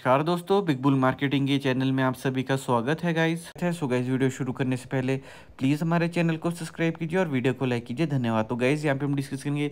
नमस्कार दोस्तों Big Bull Marketing के चैनल में आप सभी का स्वागत है गाइस है सो गाइस वीडियो शुरू करने से पहले प्लीज़ हमारे चैनल को सब्सक्राइब कीजिए और वीडियो को लाइक कीजिए धन्यवाद तो गाइस यहाँ पे हम डिस्कस करेंगे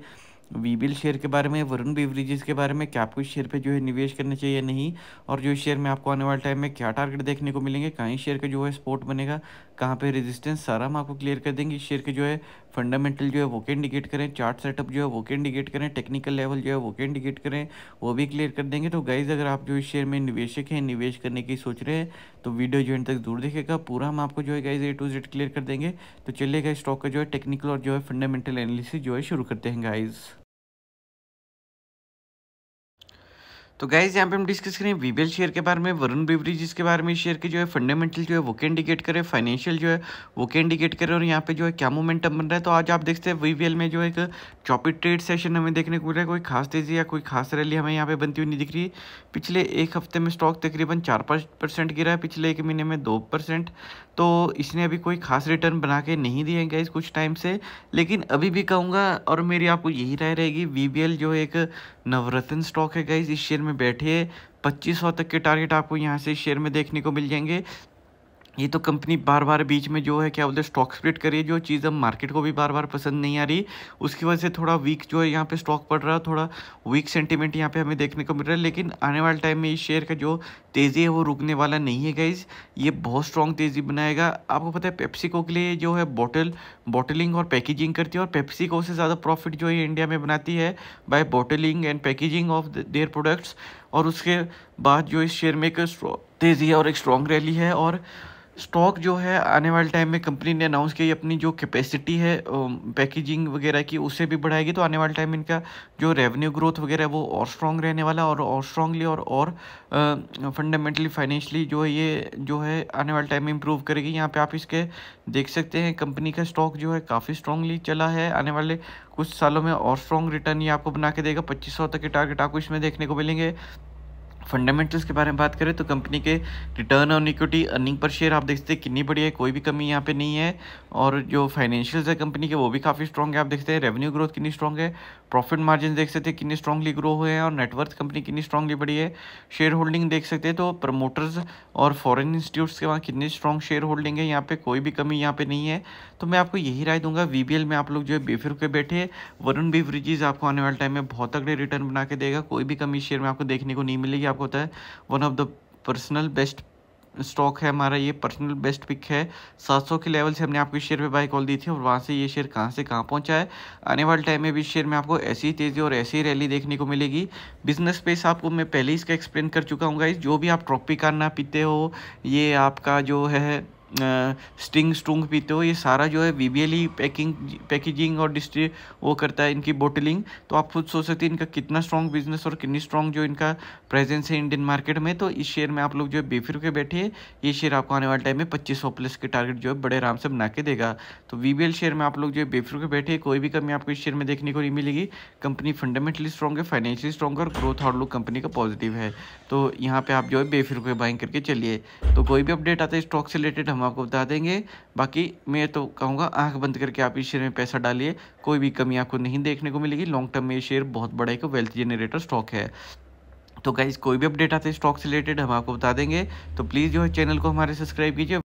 वी बिल शेयर के बारे में वरुण बेवरेजेस के बारे में क्या आपको इस शेयर पर जो है निवेश करना चाहिए नहीं और जो शेयर में आपको आने वाले टाइम में क्या टारगेट देखने को मिलेंगे कहाँ शेयर का जो है स्पोर्ट बनेगा कहाँ पर रेजिस्टेंस सारा हम आपको क्लियर कर देंगे इस शेयर के जो है फंडामेंटल जो है वो के इंडिकेट करें चार्ट सेटअप जो है वो के इंडिकेट करें टेक्निकल लेवल जो है वो के इंडिकेट करें वो भी क्लियर कर देंगे तो गाइज़ अगर आप जो इस शेयर में निवेशक हैं निवेश करने की सोच रहे हैं तो वीडियो जो तक दूर देखेगा पूरा हम आपको जो है guys A to Z clear कर देंगे तो चलिएगा स्टॉक का जो है टेक्निकल और जो है फंडामेंटल एनालिसिस जो है शुरू करते हैं गाइज़ तो गाइज यहाँ पे हम डिस्कस करें एल शेयर के बारे में वरुण बेवरेजेस के बारे में शेयर के जो है फंडामेंटल जो है वो क्या इंडिकेट करे फाइनेंशियल जो है वो क्या इंडिकेट करे और यहाँ पे जो है क्या मोमेंटम बन रहा है तो आज आप देखते हैं वीबीएल में जो एक चौपी ट्रेड सेशन हमें देखने को मिल रहा है कोई खास तेजी या कोई खास रैली हमें यहाँ पे बनती हुई नहीं दिख रही है पिछले एक हफ्ते में स्टॉक तकरीबन चार पाँच परसेंट गिरा है पिछले एक महीने में दो परसेंट तो इसने अभी कोई खास रिटर्न बना के नहीं दिए हैं गाइज कुछ टाइम से लेकिन अभी भी कहूँगा और मेरी आपको यही राय रहेगी वी जो है एक नवरत्न स्टॉक है गाइज इस शेयर में बैठिए 2500 तक के टारगेट आपको यहाँ से शेयर में देखने को मिल जाएंगे ये तो कंपनी बार बार बीच में जो है क्या बोलते हैं स्टॉक स्प्लिट करिए जो चीज़ अब मार्केट को भी बार बार पसंद नहीं आ रही उसकी वजह से थोड़ा वीक जो है यहाँ पे स्टॉक पड़ रहा है थोड़ा वीक सेंटीमेंट यहाँ पे हमें देखने को मिल रहा है लेकिन आने वाले टाइम में इस शेयर का जो तेज़ी है वो रुकने वाला नहीं है गाइज ये बहुत स्ट्रॉन्ग तेज़ी बनाएगा आपको पता है पेप्सिको के लिए जो है बॉटल बॉटलिंग और पैकेजिंग करती है और पेप्सिको से ज़्यादा प्रॉफिट जो है इंडिया में बनाती है by bottling and packaging of their products और उसके बाद जो इस शेयर में एक तेज़ी है और एक स्ट्रॉन्ग रैली है और स्टॉक जो है आने वाले टाइम में कंपनी ने अनाउंस किया अपनी जो कैपेसिटी है पैकेजिंग um, वगैरह की उसे भी बढ़ाएगी तो आने वाले टाइम इनका जो रेवेन्यू ग्रोथ वगैरह वो और स्ट्रॉन्ग रहने वाला और और स्ट्रॉन्गली और और फंडामेंटली uh, फाइनेंशली जो है ये जो है आने वाले टाइम में इम्प्रूव करेगी यहाँ पे आप इसके देख सकते हैं कंपनी का स्टॉक जो है काफ़ी स्ट्रांगली चला है आने वाले कुछ सालों में और स्ट्रॉन्ग रिटर्न ये आपको बना के देगा पच्चीस तक के टारगेट आपको इसमें देखने को मिलेंगे फंडामेंटल्स के बारे में बात करें तो कंपनी के return on equity earning per share आप देख सकते हैं कितनी बढ़िया है कोई भी कमी यहाँ पे नहीं है और जो फाइनेंशियल्स है कंपनी के वो भी काफ़ी स्ट्रॉग है आप देखते हैं रेवेन्यू ग्रोथ कितनी स्ट्रॉग है प्रॉफिट मार्जिन देख सकते हैं कितनी स्ट्रॉगली ग्रो हुए हैं और नेटवर्थ कंपनी कितनी स्ट्रॉगली बढ़ी है शेयर होल्डिंग देख सकते हैं तो प्रमोटर्स और फॉरन इंस्टीट्यूट्स के वहाँ कितनी स्ट्रॉन्ग शेयर होल्डिंग है यहाँ पर कोई भी कमी यहाँ पर नहीं है तो मैं आपको यही राय दूंगा वी में आप लोग जो है बेफिर के बैठे वरुण बेवरेजेस आपको आने वाले टाइम में बहुत तगड़े रिटर्न बना के देगा कोई भी कमी शेयर में आपको देखने को नहीं मिलेगी आपको पता है one of the personal best stock है हमारा ये पर्सनल बेस्ट पिक है 700 के लेवल से हमने आपके शेयर पे बाई कॉल दी थी और वहाँ से ये शेयर कहाँ से कहाँ पहुँचा है आने वाले टाइम में भी शेयर में आपको ऐसी तेज़ी और ऐसी रैली देखने को मिलेगी बिजनेस स्पेस आपको मैं पहले ही इसका एक्सप्लेन कर चुका हूँ गाइज जो भी आप ट्रॉपिक आना पीते हो ये आपका जो है स्टिंग स्टूंग पीते हो ये सारा जो है वी बी पैकिंग पैकेजिंग और डिस्ट्री वो करता है इनकी बोटलिंग तो आप खुद सोच सकते हैं इनका कितना स्ट्रॉन्ग बिजनेस और कितनी स्ट्रॉन्ग जो इनका प्रेजेंस है इंडियन मार्केट में तो इस शेयर में आप लोग जो है बेफिर के बैठे ये शेयर आपको आने वाले टाइम में पच्चीस सौ प्लस के टारगेट जो है बड़े आराम से बना के देगा तो वी शेयर में आप लोग जो है बेफिर के बैठे कोई भी कमी आपको इस शेयर में देखने को नहीं मिलेगी कंपनी फंडामेंटली स्ट्रॉन्ग है फाइनेंशियली स्ट्रॉन्ग और ग्रोथ आउटलुक कंपनी का पॉजिटिव है तो यहाँ पर आप जो है बेफिर के बाइंग करके चलिए तो कोई भी अपडेट आता है स्टॉक से रिलेटेड हम आपको बता देंगे बाकी मैं तो कहूँगा आंख बंद करके आप इस शेयर में पैसा डालिए कोई भी कमी आपको नहीं देखने को मिलेगी लॉन्ग टर्म में ये शेयर बहुत बड़ा एक वेल्थ जनरेटर स्टॉक है तो गाइज कोई भी अपडेट आते हैं स्टॉक से रिलेटेड हम आपको बता देंगे तो प्लीज़ जो है चैनल को हमारे सब्सक्राइब कीजिए